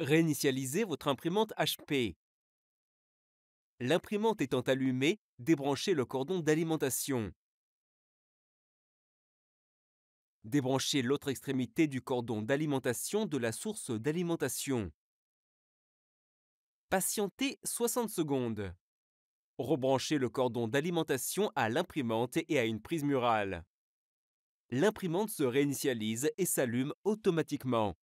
Réinitialisez votre imprimante HP. L'imprimante étant allumée, débranchez le cordon d'alimentation. Débranchez l'autre extrémité du cordon d'alimentation de la source d'alimentation. Patientez 60 secondes. Rebranchez le cordon d'alimentation à l'imprimante et à une prise murale. L'imprimante se réinitialise et s'allume automatiquement.